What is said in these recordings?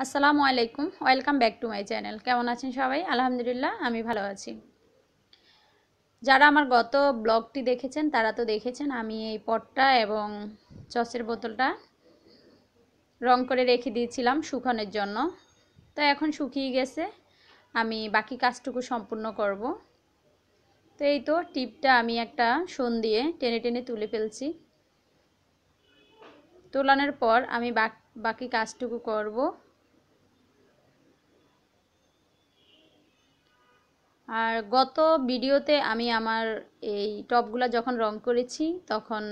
আসসালামু আলাইকুম welcome back to my channel কেমন আছেন সবাই আলহামদুলিল্লাহ আমি ভালো আছি যারা আমার গত ব্লগটি দেখেছেন তারা তো দেখেছেন আমি এই পটটা এবং চসের বোতলটা রং করে রেখে দিয়েছিলাম শুকানোর জন্য তো এখন শুকিয়ে গেছে আমি বাকি কাজটুকু সম্পূর্ণ করব তো এই তো টিপটা আমি একটা সোন দিয়ে টেনে টেনে তুলে ফেলছি তোলানোর পর আমি বাকি কাজটুকু করব আর গত ভিডিওতে আমি আমার এই টপগুলো যখন রং করেছি তখন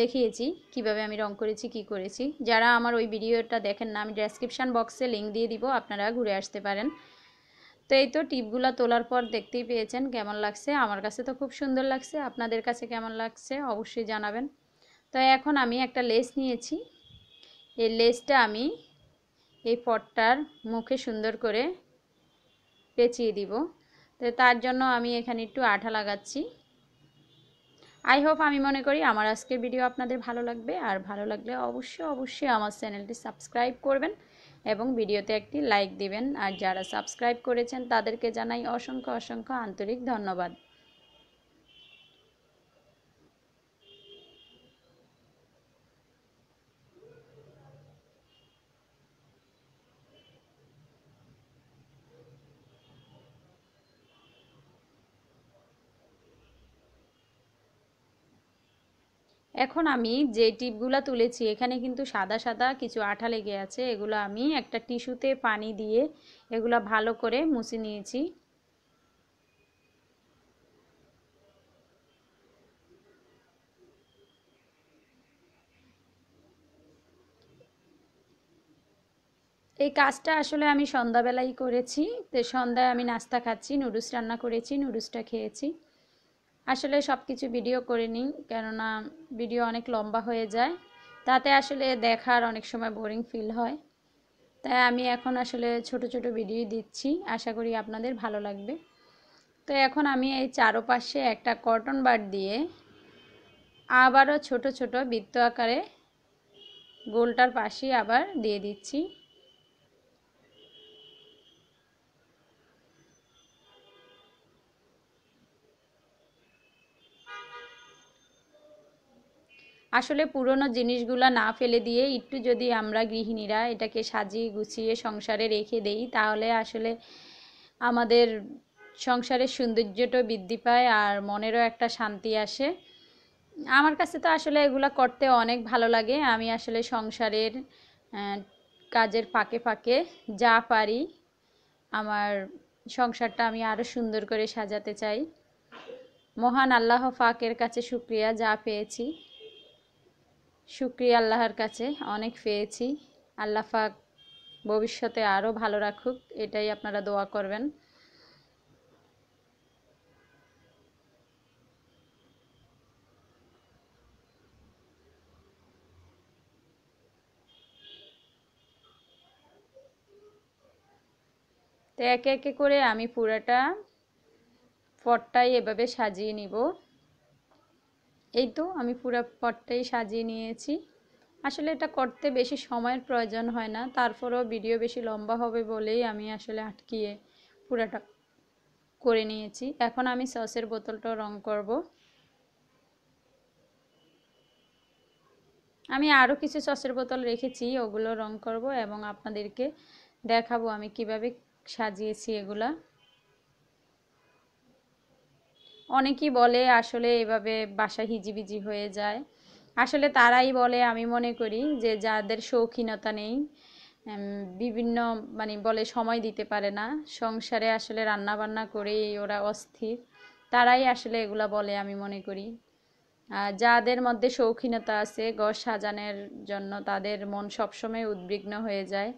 দেখিয়েছি কিভাবে আমি রং করেছি কি করেছি যারা আমার ওই ভিডিওটা দেখেন না আমি ডেসক্রিপশান বক্সে লিঙ্ক দিয়ে দিব আপনারা ঘুরে আসতে পারেন তো এই তো টিপগুলা তোলার পর দেখতেই পেয়েছেন কেমন লাগছে আমার কাছে তো খুব সুন্দর লাগছে আপনাদের কাছে কেমন লাগছে অবশ্যই জানাবেন তো এখন আমি একটা লেস নিয়েছি এই লেসটা আমি এই পটটার মুখে সুন্দর করে পেঁচিয়ে দিব তো তার জন্য আমি এখানে একটু আঠা লাগাচ্ছি আই হোপ আমি মনে করি আমার আজকের ভিডিও আপনাদের ভালো লাগবে আর ভালো লাগলে অবশ্যই অবশ্যই আমার চ্যানেলটি সাবস্ক্রাইব করবেন এবং ভিডিওতে একটি লাইক দিবেন আর যারা সাবস্ক্রাইব করেছেন তাদেরকে জানাই অসংখ্য অসংখ্য আন্তরিক ধন্যবাদ এখন আমি যে টিপগুলো তুলেছি এখানে কিন্তু সাদা সাদা কিছু আঠা লেগে আছে এগুলো আমি একটা টিস্যুতে পানি দিয়ে এগুলো ভালো করে মুছে নিয়েছি এই কাজটা আসলে আমি সন্ধ্যাবেলাই করেছি তো সন্ধ্যায় আমি নাস্তা খাচ্ছি নুডলস রান্না করেছি নুডলসটা খেয়েছি আসলে সব কিছু ভিডিও করে নিই কেননা ভিডিও অনেক লম্বা হয়ে যায় তাতে আসলে দেখার অনেক সময় বোরিং ফিল হয় তাই আমি এখন আসলে ছোট ছোট ভিডিও দিচ্ছি আশা করি আপনাদের ভালো লাগবে তো এখন আমি এই চারোপাশে একটা কটন বার দিয়ে আবারও ছোট ছোট বৃত্ত আকারে গোলটার পাশে আবার দিয়ে দিচ্ছি আসলে পুরনো জিনিসগুলো না ফেলে দিয়ে একটু যদি আমরা গৃহিণীরা এটাকে সাজিয়ে গুছিয়ে সংসারে রেখে দেই তাহলে আসলে আমাদের সংসারের সৌন্দর্যটা বৃদ্ধি পায় আর মনেরও একটা শান্তি আসে আমার কাছে তো আসলে এগুলো করতে অনেক ভালো লাগে আমি আসলে সংসারের কাজের ফাঁকে ফাঁকে যা পারি আমার সংসারটা আমি আরও সুন্দর করে সাজাতে চাই মহান আল্লাহ ফাঁকের কাছে শুক্রিয়া যা পেয়েছি শুক্রিয়া আল্লাহর কাছে অনেক পেয়েছি আল্লাহ ফাক ভবিষ্যতে আরও ভালো রাখুক এটাই আপনারা দোয়া করবেন তো একে একে করে আমি পুরাটা ফটটাই এভাবে সাজিয়ে নিব এই তো আমি পুরো পটটাই সাজিয়ে নিয়েছি আসলে এটা করতে বেশি সময়ের প্রয়োজন হয় না তারপরেও ভিডিও বেশি লম্বা হবে বলেই আমি আসলে আটকিয়ে পুরাটা করে নিয়েছি এখন আমি সসের বোতলটাও রং করব আমি আরও কিছু সসের বোতল রেখেছি ওগুলো রং করব এবং আপনাদেরকে দেখাবো আমি কিভাবে সাজিয়েছি এগুলা অনেকেই বলে আসলে এভাবে বাসা হিজিবিজি হয়ে যায় আসলে তারাই বলে আমি মনে করি যে যাদের শৌখিনতা নেই বিভিন্ন মানে বলে সময় দিতে পারে না সংসারে আসলে রান্না বান্না করেই ওরা অস্থির তারাই আসলে এগুলা বলে আমি মনে করি যাদের মধ্যে শৌখিনতা আছে ঘর সাজানোর জন্য তাদের মন সবসময় উদ্বিগ্ন হয়ে যায়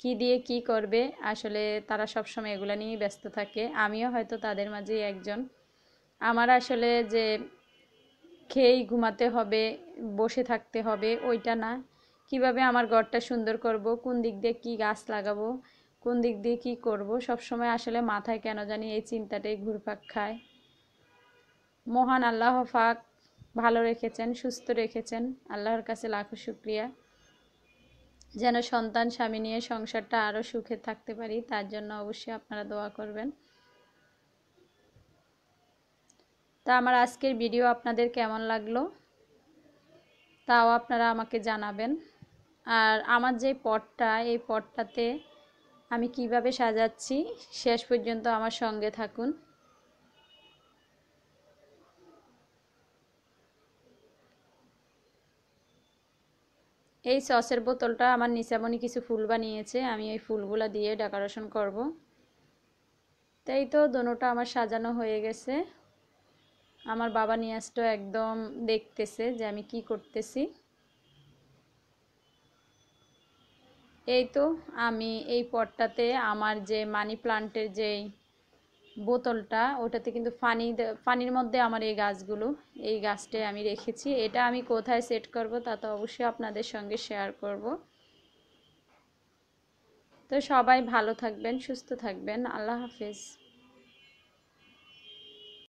কি দিয়ে কি করবে আসলে তারা সবসময় এগুলো নিয়েই ব্যস্ত থাকে আমিও হয়তো তাদের মাঝেই একজন আমার আসলে যে খেয়েই ঘুমাতে হবে বসে থাকতে হবে ওইটা না কিভাবে আমার ঘরটা সুন্দর করব কোন দিক দিয়ে কী গাছ লাগাবো কোন দিক দিয়ে কী করবো সবসময় আসলে মাথায় কেন জানি এই চিন্তাটাই ঘুরপাক খায় মহান আল্লাহ ফাক ভালো রেখেছেন সুস্থ রেখেছেন আল্লাহর কাছে লাখো শুক্রিয়া যেন সন্তান স্বামী নিয়ে সংসারটা আরও সুখে থাকতে পারি তার জন্য অবশ্যই আপনারা দোয়া করবেন তা আমার আজকের ভিডিও আপনাদের কেমন লাগলো তাও আপনারা আমাকে জানাবেন আর আমার যে পটটা এই পটটাতে আমি কিভাবে সাজাচ্ছি শেষ পর্যন্ত আমার সঙ্গে থাকুন এই সসের বোতলটা আমার নিসামনি কিছু ফুল বানিয়েছে আমি এই ফুলগুলো দিয়ে ডেকোরেশন করব তাই তো দোনোটা আমার সাজানো হয়ে গেছে আমার বাবা আসতো একদম দেখতেছে যে আমি কি করতেছি এই তো আমি এই পটটাতে আমার যে মানি প্লান্টের যে বোতলটা ওটাতে কিন্তু পানি পানির মধ্যে আমার এই গাছগুলো এই গাছটাই আমি রেখেছি এটা আমি কোথায় সেট করব তা তো অবশ্যই আপনাদের সঙ্গে শেয়ার করব তো সবাই ভালো থাকবেন সুস্থ থাকবেন আল্লাহ হাফিজ